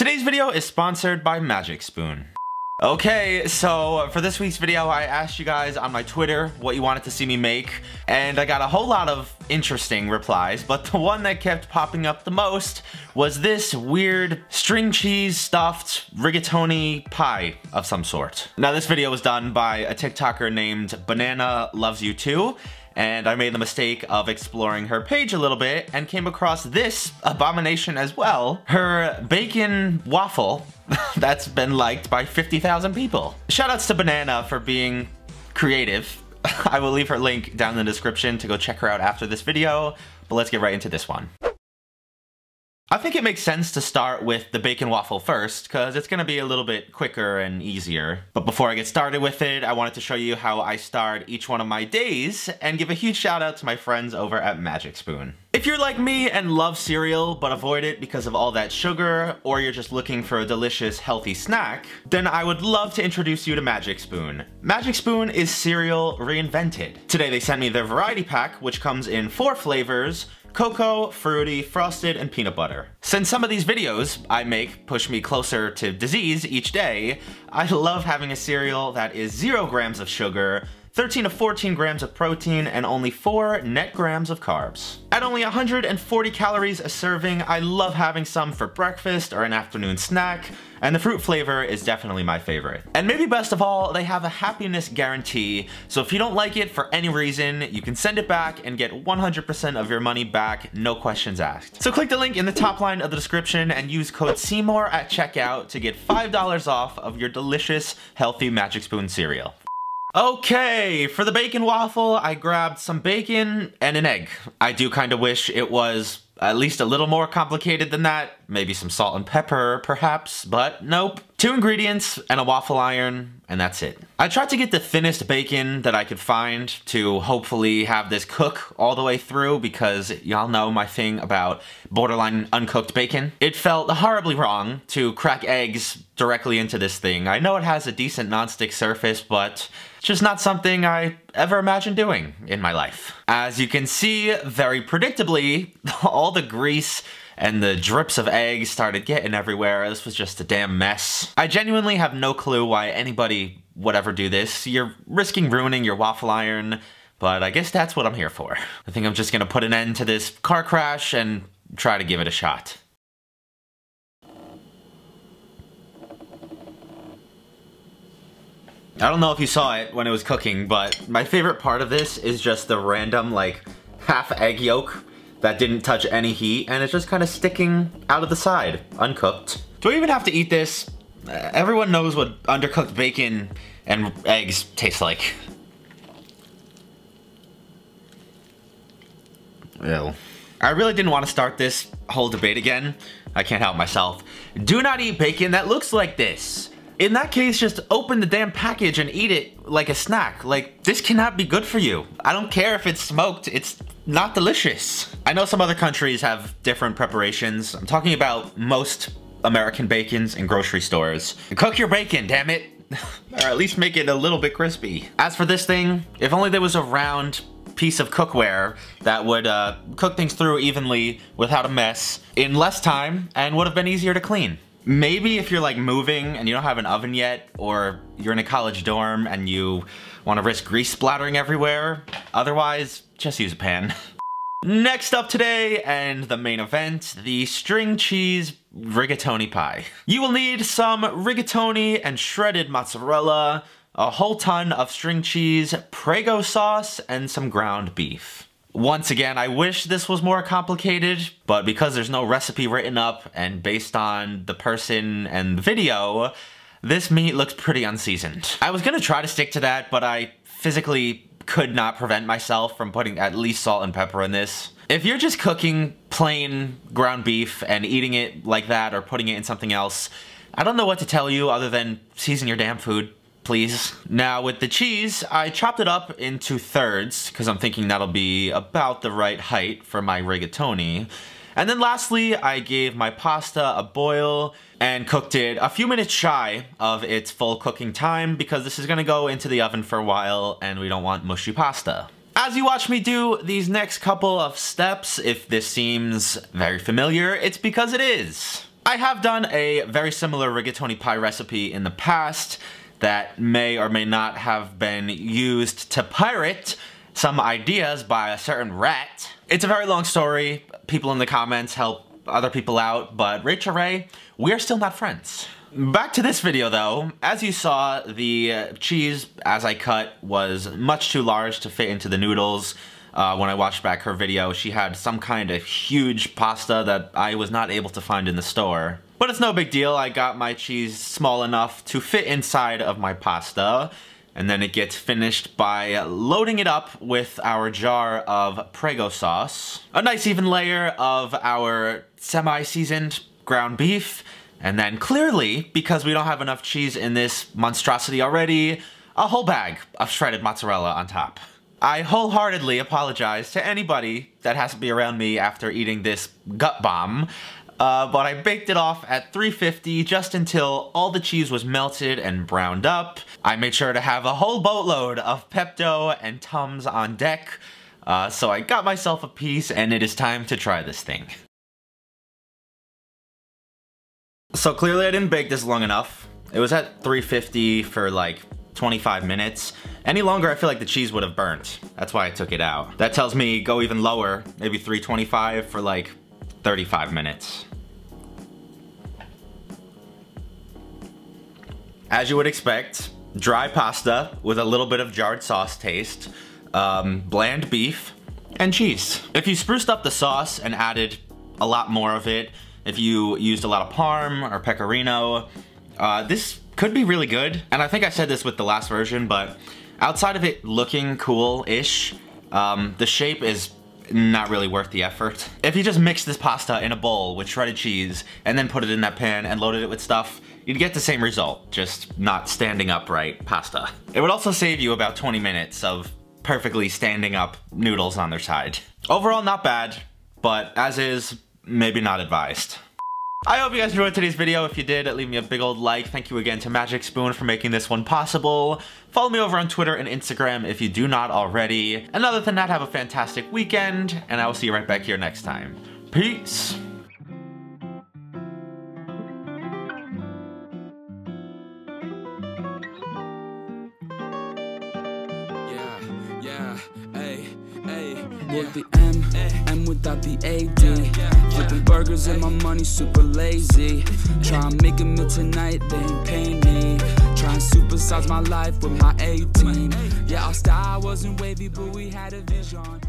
Today's video is sponsored by Magic Spoon. Okay, so for this week's video, I asked you guys on my Twitter what you wanted to see me make, and I got a whole lot of interesting replies, but the one that kept popping up the most was this weird string cheese stuffed rigatoni pie of some sort. Now this video was done by a TikToker named Banana Loves You Too, and I made the mistake of exploring her page a little bit and came across this abomination as well, her bacon waffle that's been liked by 50,000 people. Shoutouts to Banana for being creative. I will leave her link down in the description to go check her out after this video, but let's get right into this one. I think it makes sense to start with the bacon waffle first because it's gonna be a little bit quicker and easier. But before I get started with it, I wanted to show you how I start each one of my days and give a huge shout out to my friends over at Magic Spoon. If you're like me and love cereal but avoid it because of all that sugar, or you're just looking for a delicious, healthy snack, then I would love to introduce you to Magic Spoon. Magic Spoon is cereal reinvented. Today they sent me their variety pack, which comes in four flavors, cocoa, fruity, frosted, and peanut butter. Since some of these videos I make push me closer to disease each day, I love having a cereal that is zero grams of sugar, 13 to 14 grams of protein, and only 4 net grams of carbs. At only 140 calories a serving, I love having some for breakfast or an afternoon snack, and the fruit flavor is definitely my favorite. And maybe best of all, they have a happiness guarantee, so if you don't like it for any reason, you can send it back and get 100% of your money back, no questions asked. So click the link in the top line of the description and use code Seymour at checkout to get $5 off of your delicious, healthy Magic Spoon cereal. Okay, for the bacon waffle, I grabbed some bacon and an egg. I do kind of wish it was at least a little more complicated than that. Maybe some salt and pepper, perhaps, but nope. Two ingredients and a waffle iron, and that's it. I tried to get the thinnest bacon that I could find to hopefully have this cook all the way through because y'all know my thing about borderline uncooked bacon. It felt horribly wrong to crack eggs directly into this thing. I know it has a decent nonstick surface, but just not something I ever imagined doing in my life. As you can see, very predictably, all the grease and the drips of eggs started getting everywhere. This was just a damn mess. I genuinely have no clue why anybody would ever do this. You're risking ruining your waffle iron, but I guess that's what I'm here for. I think I'm just gonna put an end to this car crash and try to give it a shot. I don't know if you saw it when it was cooking, but my favorite part of this is just the random, like, half egg yolk that didn't touch any heat and it's just kind of sticking out of the side, uncooked. Do I even have to eat this? Everyone knows what undercooked bacon and eggs taste like. Ew. I really didn't want to start this whole debate again. I can't help myself. Do not eat bacon that looks like this. In that case, just open the damn package and eat it like a snack. Like, this cannot be good for you. I don't care if it's smoked, it's not delicious. I know some other countries have different preparations. I'm talking about most American bacons in grocery stores. Cook your bacon, damn it. or at least make it a little bit crispy. As for this thing, if only there was a round piece of cookware that would uh, cook things through evenly without a mess in less time and would have been easier to clean. Maybe if you're like moving and you don't have an oven yet or you're in a college dorm and you want to risk grease splattering everywhere. Otherwise, just use a pan. Next up today, and the main event, the string cheese rigatoni pie. You will need some rigatoni and shredded mozzarella, a whole ton of string cheese, Prego sauce, and some ground beef. Once again, I wish this was more complicated, but because there's no recipe written up and based on the person and the video, this meat looks pretty unseasoned. I was gonna try to stick to that, but I physically could not prevent myself from putting at least salt and pepper in this. If you're just cooking plain ground beef and eating it like that or putting it in something else, I don't know what to tell you other than season your damn food, please. Now with the cheese, I chopped it up into thirds because I'm thinking that'll be about the right height for my rigatoni. And then lastly, I gave my pasta a boil and cooked it a few minutes shy of its full cooking time because this is gonna go into the oven for a while and we don't want mushy pasta. As you watch me do these next couple of steps, if this seems very familiar, it's because it is. I have done a very similar rigatoni pie recipe in the past that may or may not have been used to pirate some ideas by a certain rat. It's a very long story. People in the comments help other people out, but Rachel Ray, we are still not friends. Back to this video though, as you saw, the uh, cheese as I cut was much too large to fit into the noodles. Uh, when I watched back her video, she had some kind of huge pasta that I was not able to find in the store. But it's no big deal, I got my cheese small enough to fit inside of my pasta and then it gets finished by loading it up with our jar of Prego sauce, a nice even layer of our semi-seasoned ground beef, and then clearly, because we don't have enough cheese in this monstrosity already, a whole bag of shredded mozzarella on top. I wholeheartedly apologize to anybody that has to be around me after eating this gut bomb uh, but I baked it off at 350 just until all the cheese was melted and browned up. I made sure to have a whole boatload of Pepto and Tums on deck, uh, so I got myself a piece and it is time to try this thing. So clearly I didn't bake this long enough. It was at 350 for like 25 minutes. Any longer, I feel like the cheese would have burnt. That's why I took it out. That tells me go even lower, maybe 325 for like 35 minutes. As you would expect, dry pasta with a little bit of jarred sauce taste, um, bland beef, and cheese. If you spruced up the sauce and added a lot more of it, if you used a lot of parm or pecorino, uh, this could be really good. And I think I said this with the last version, but outside of it looking cool-ish, um, the shape is not really worth the effort. If you just mixed this pasta in a bowl with shredded cheese and then put it in that pan and loaded it with stuff, you'd get the same result, just not standing upright pasta. It would also save you about 20 minutes of perfectly standing up noodles on their side. Overall, not bad, but as is, maybe not advised. I hope you guys enjoyed today's video. If you did, leave me a big old like. Thank you again to Magic Spoon for making this one possible. Follow me over on Twitter and Instagram if you do not already. And other than that, have a fantastic weekend, and I will see you right back here next time. Peace! without the AD. flipping burgers and my money super lazy. Try and make a meal tonight, they ain't paying me. Try and supersize my life with my A team. Yeah, our style wasn't wavy, but we had a vision.